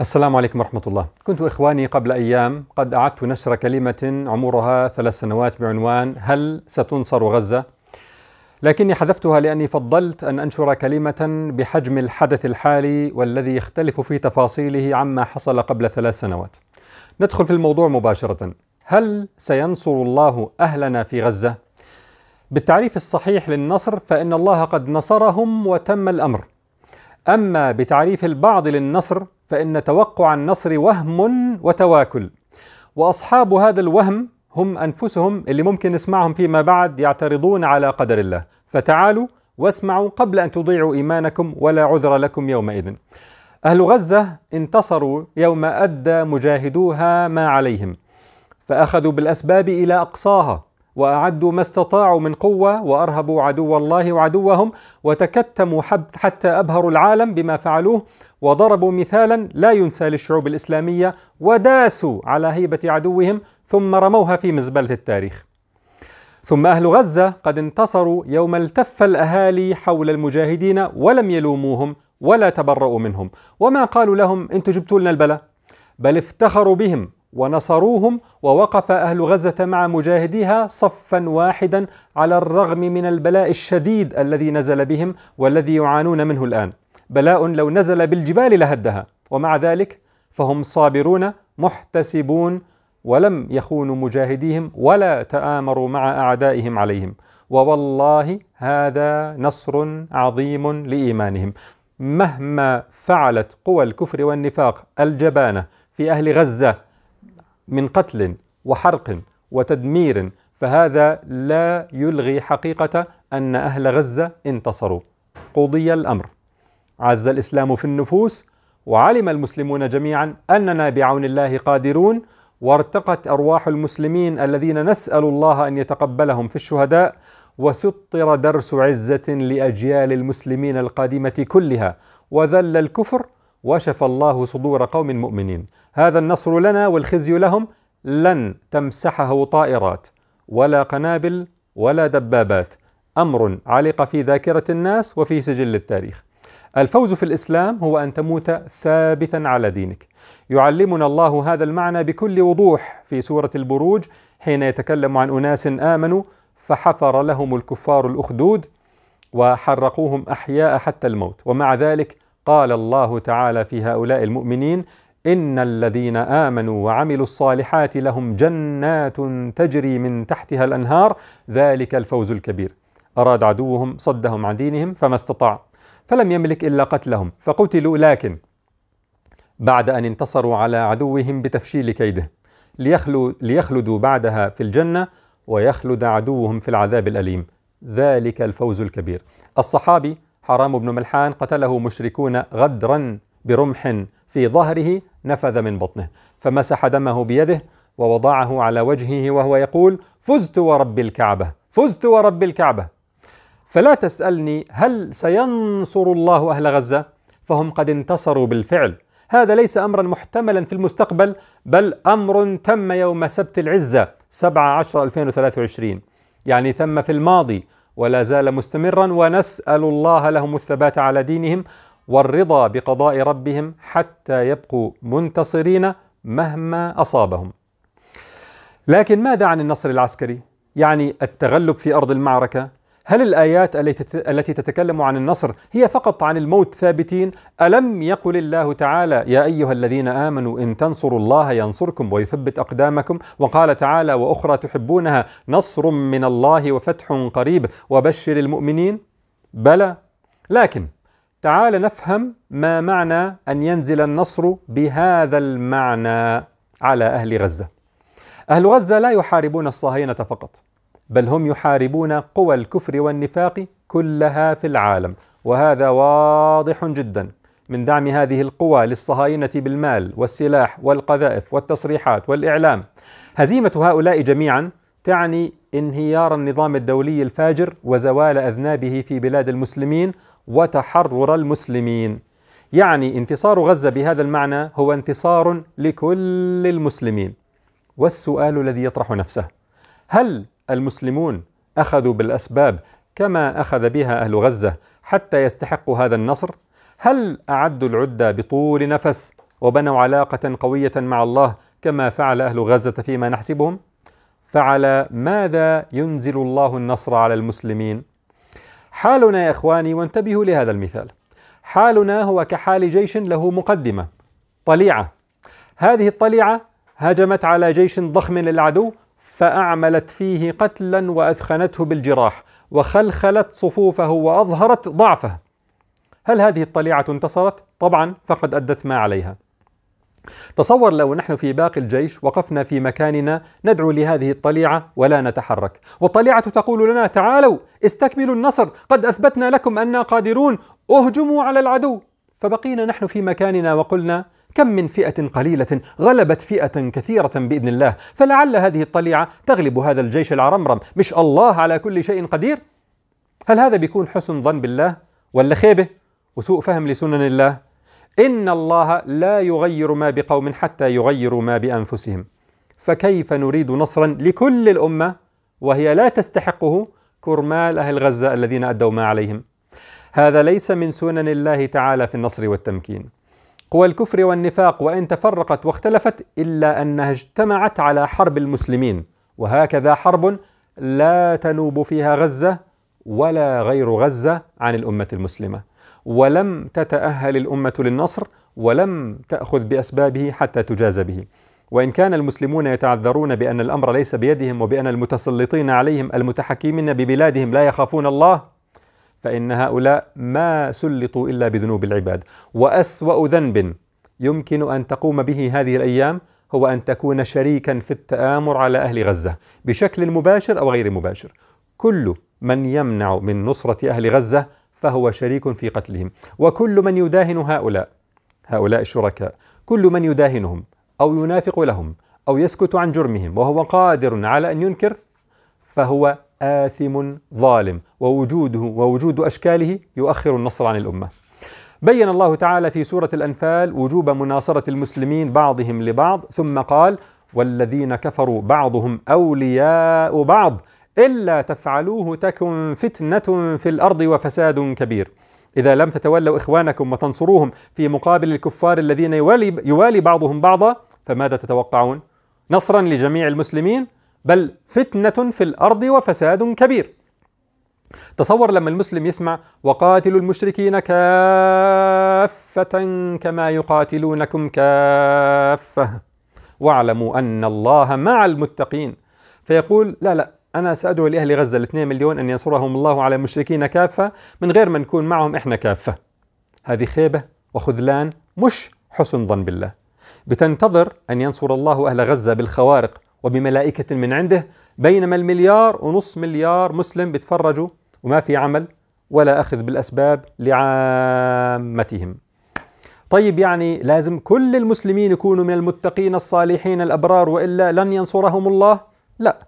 السلام عليكم ورحمة الله كنت إخواني قبل أيام قد أعدت نشر كلمة عمرها ثلاث سنوات بعنوان هل ستنصر غزة؟ لكني حذفتها لأني فضلت أن أنشر كلمة بحجم الحدث الحالي والذي يختلف في تفاصيله عما حصل قبل ثلاث سنوات ندخل في الموضوع مباشرة هل سينصر الله أهلنا في غزة؟ بالتعريف الصحيح للنصر فإن الله قد نصرهم وتم الأمر أما بتعريف البعض للنصر فإن توقع النصر وهم وتواكل وأصحاب هذا الوهم هم أنفسهم اللي ممكن نسمعهم فيما بعد يعترضون على قدر الله فتعالوا واسمعوا قبل أن تضيعوا إيمانكم ولا عذر لكم يومئذ أهل غزة انتصروا يوم أدى مجاهدوها ما عليهم فأخذوا بالأسباب إلى أقصاها وأعدوا ما استطاعوا من قوة وأرهبوا عدو الله وعدوهم وتكتموا حتى أبهروا العالم بما فعلوه وضربوا مثالا لا ينسى للشعوب الإسلامية وداسوا على هيبة عدوهم ثم رموها في مزبلة التاريخ ثم أهل غزة قد انتصروا يوم التف الأهالي حول المجاهدين ولم يلوموهم ولا تبرؤوا منهم وما قالوا لهم انتوا جبتوا لنا البلاء بل افتخروا بهم ونصروهم ووقف أهل غزة مع مجاهديها صفا واحدا على الرغم من البلاء الشديد الذي نزل بهم والذي يعانون منه الآن بلاء لو نزل بالجبال لهدها ومع ذلك فهم صابرون محتسبون ولم يخونوا مجاهديهم ولا تآمروا مع أعدائهم عليهم ووالله هذا نصر عظيم لإيمانهم مهما فعلت قوى الكفر والنفاق الجبانة في أهل غزة من قتل وحرق وتدمير فهذا لا يلغي حقيقة أن أهل غزة انتصروا قضي الأمر عز الإسلام في النفوس وعلم المسلمون جميعا أننا بعون الله قادرون وارتقت أرواح المسلمين الذين نسأل الله أن يتقبلهم في الشهداء وسطر درس عزة لأجيال المسلمين القادمة كلها وذل الكفر وشفى الله صدور قوم مؤمنين هذا النصر لنا والخزي لهم لن تمسحه طائرات ولا قنابل ولا دبابات امر علق في ذاكره الناس وفي سجل التاريخ الفوز في الاسلام هو ان تموت ثابتا على دينك يعلمنا الله هذا المعنى بكل وضوح في سوره البروج حين يتكلم عن اناس امنوا فحفر لهم الكفار الاخدود وحرقوهم احياء حتى الموت ومع ذلك قال الله تعالى في هؤلاء المؤمنين ان الذين امنوا وعملوا الصالحات لهم جنات تجري من تحتها الانهار ذلك الفوز الكبير اراد عدوهم صدهم عن دينهم فما استطاع فلم يملك الا قتلهم فقتلوا لكن بعد ان انتصروا على عدوهم بتفشيل كيده ليخلو ليخلدوا بعدها في الجنه ويخلد عدوهم في العذاب الاليم ذلك الفوز الكبير الصحابي حرام بن ملحان قتله مشركون غدرا برمح في ظهره نفذ من بطنه فمسح دمه بيده ووضعه على وجهه وهو يقول فزت ورب الكعبه فزت ورب الكعبه فلا تسالني هل سينصر الله اهل غزه فهم قد انتصروا بالفعل هذا ليس امرا محتملا في المستقبل بل امر تم يوم سبت العزه 7 10 2023 يعني تم في الماضي ولا زال مستمرا ونسال الله لهم الثبات على دينهم والرضا بقضاء ربهم حتى يبقوا منتصرين مهما اصابهم. لكن ماذا عن النصر العسكري؟ يعني التغلب في ارض المعركه هل الآيات التي تتكلم عن النصر هي فقط عن الموت ثابتين؟ ألم يقل الله تعالى: يا أيها الذين آمنوا إن تنصروا الله ينصركم ويثبت أقدامكم، وقال تعالى: وأخرى تحبونها نصر من الله وفتح قريب وبشر المؤمنين؟ بلى، لكن تعال نفهم ما معنى أن ينزل النصر بهذا المعنى على أهل غزة. أهل غزة لا يحاربون الصهاينة فقط. بل هم يحاربون قوى الكفر والنفاق كلها في العالم وهذا واضح جدا من دعم هذه القوى للصهاينه بالمال والسلاح والقذائف والتصريحات والاعلام هزيمه هؤلاء جميعا تعني انهيار النظام الدولي الفاجر وزوال اذنابه في بلاد المسلمين وتحرر المسلمين يعني انتصار غزه بهذا المعنى هو انتصار لكل المسلمين والسؤال الذي يطرح نفسه هل المسلمون اخذوا بالاسباب كما اخذ بها اهل غزه حتى يستحقوا هذا النصر هل اعدوا العده بطول نفس وبنوا علاقه قويه مع الله كما فعل اهل غزه فيما نحسبهم فعلى ماذا ينزل الله النصر على المسلمين حالنا يا اخواني وانتبهوا لهذا المثال حالنا هو كحال جيش له مقدمه طليعه هذه الطليعه هجمت على جيش ضخم للعدو فأعملت فيه قتلا وأثخنته بالجراح وخلخلت صفوفه وأظهرت ضعفه هل هذه الطليعة انتصرت؟ طبعا فقد أدت ما عليها تصور لو نحن في باقي الجيش وقفنا في مكاننا ندعو لهذه الطليعة ولا نتحرك والطليعة تقول لنا تعالوا استكملوا النصر قد أثبتنا لكم أننا قادرون اهجموا على العدو فبقينا نحن في مكاننا وقلنا كم من فئة قليلة غلبت فئة كثيرة بإذن الله فلعل هذه الطليعة تغلب هذا الجيش العرمرم مش الله على كل شيء قدير هل هذا بيكون حسن ظن بالله ولا خيبة وسوء فهم لسنن الله إن الله لا يغير ما بقوم حتى يغيروا ما بأنفسهم فكيف نريد نصرا لكل الأمة وهي لا تستحقه كرمال أهل غزة الذين أدوا ما عليهم هذا ليس من سنن الله تعالى في النصر والتمكين هو الكفر والنفاق وان تفرقت واختلفت الا انها اجتمعت على حرب المسلمين وهكذا حرب لا تنوب فيها غزه ولا غير غزه عن الامه المسلمه ولم تتاهل الامه للنصر ولم تاخذ باسبابه حتى تجاز به وان كان المسلمون يتعذرون بان الامر ليس بيدهم وبان المتسلطين عليهم المتحكمين ببلادهم لا يخافون الله فإن هؤلاء ما سلطوا إلا بذنوب العباد وأسوأ ذنب يمكن أن تقوم به هذه الأيام هو أن تكون شريكا في التآمر على أهل غزة بشكل مباشر أو غير مباشر كل من يمنع من نصرة أهل غزة فهو شريك في قتلهم وكل من يداهن هؤلاء هؤلاء الشركاء كل من يداهنهم أو ينافق لهم أو يسكت عن جرمهم وهو قادر على أن ينكر فهو آثم ظالم ووجوده ووجود أشكاله يؤخر النصر عن الأمة بين الله تعالى في سورة الأنفال وجوب مناصرة المسلمين بعضهم لبعض ثم قال والذين كفروا بعضهم أولياء بعض إلا تفعلوه تكن فتنة في الأرض وفساد كبير إذا لم تتولوا إخوانكم وتنصروهم في مقابل الكفار الذين يوالي, يوالي بعضهم بعضا فماذا تتوقعون؟ نصرا لجميع المسلمين بل فتنة في الأرض وفساد كبير تصور لما المسلم يسمع وقاتلوا المشركين كافة كما يقاتلونكم كافة واعلموا أن الله مع المتقين فيقول لا لا أنا سأدعو لأهل غزة الاثنين مليون أن ينصرهم الله على المشركين كافة من غير ما نكون معهم إحنا كافة هذه خيبة وخذلان مش حسن ظن بالله بتنتظر أن ينصر الله أهل غزة بالخوارق وبملائكة من عنده بينما المليار ونص مليار مسلم بيتفرجوا وما في عمل ولا أخذ بالأسباب لعامتهم طيب يعني لازم كل المسلمين يكونوا من المتقين الصالحين الأبرار وإلا لن ينصرهم الله لا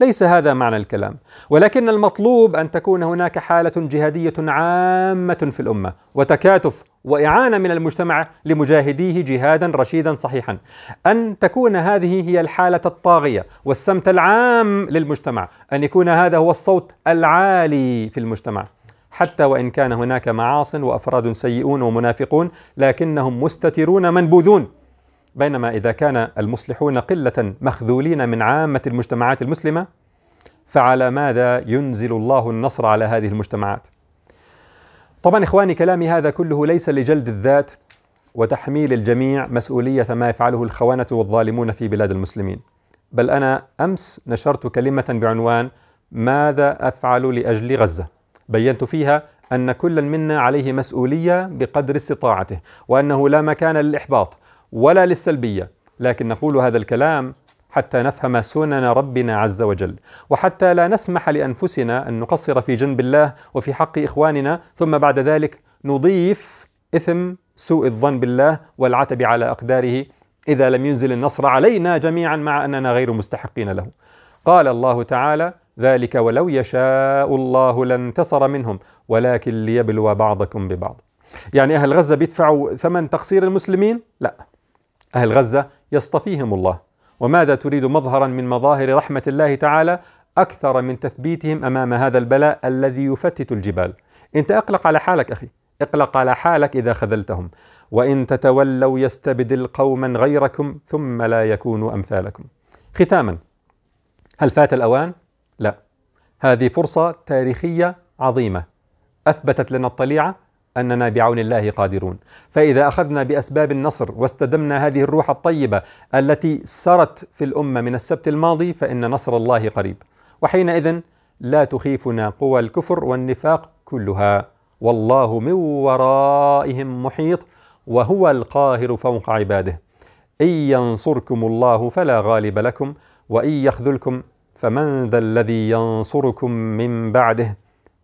ليس هذا معنى الكلام ولكن المطلوب ان تكون هناك حاله جهاديه عامه في الامه وتكاتف واعانه من المجتمع لمجاهديه جهادا رشيدا صحيحا ان تكون هذه هي الحاله الطاغيه والسمت العام للمجتمع ان يكون هذا هو الصوت العالي في المجتمع حتى وان كان هناك معاص وافراد سيئون ومنافقون لكنهم مستترون منبوذون بينما إذا كان المصلحون قلة مخذولين من عامة المجتمعات المسلمة فعلى ماذا ينزل الله النصر على هذه المجتمعات؟ طبعا إخواني كلامي هذا كله ليس لجلد الذات وتحميل الجميع مسؤولية ما يفعله الخونة والظالمون في بلاد المسلمين بل أنا أمس نشرت كلمة بعنوان ماذا أفعل لأجل غزة بينت فيها أن كل منا عليه مسؤولية بقدر استطاعته وأنه لا مكان للإحباط ولا للسلبيه لكن نقول هذا الكلام حتى نفهم سنن ربنا عز وجل وحتى لا نسمح لانفسنا ان نقصر في جنب الله وفي حق اخواننا ثم بعد ذلك نضيف اثم سوء الظن بالله والعتب على اقداره اذا لم ينزل النصر علينا جميعا مع اننا غير مستحقين له قال الله تعالى ذلك ولو يشاء الله لانتصر منهم ولكن ليبلو بعضكم ببعض يعني اهل غزه بيدفعوا ثمن تقصير المسلمين لا أهل غزة يصطفيهم الله وماذا تريد مظهرا من مظاهر رحمة الله تعالى أكثر من تثبيتهم أمام هذا البلاء الذي يفتت الجبال أنت أقلق على حالك أخي اقلق على حالك إذا خذلتهم وإن تتولوا يستبدل قوما غيركم ثم لا يكونوا أمثالكم ختاما هل فات الأوان؟ لا هذه فرصة تاريخية عظيمة أثبتت لنا الطليعة اننا بعون الله قادرون فاذا اخذنا باسباب النصر واستدمنا هذه الروح الطيبه التي سرت في الامه من السبت الماضي فان نصر الله قريب وحينئذ لا تخيفنا قوى الكفر والنفاق كلها والله من ورائهم محيط وهو القاهر فوق عباده ان ينصركم الله فلا غالب لكم وان يخذلكم فمن ذا الذي ينصركم من بعده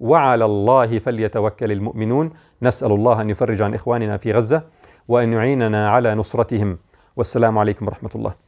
وعلى الله فليتوكل المؤمنون نسال الله ان يفرج عن اخواننا في غزه وان يعيننا على نصرتهم والسلام عليكم ورحمه الله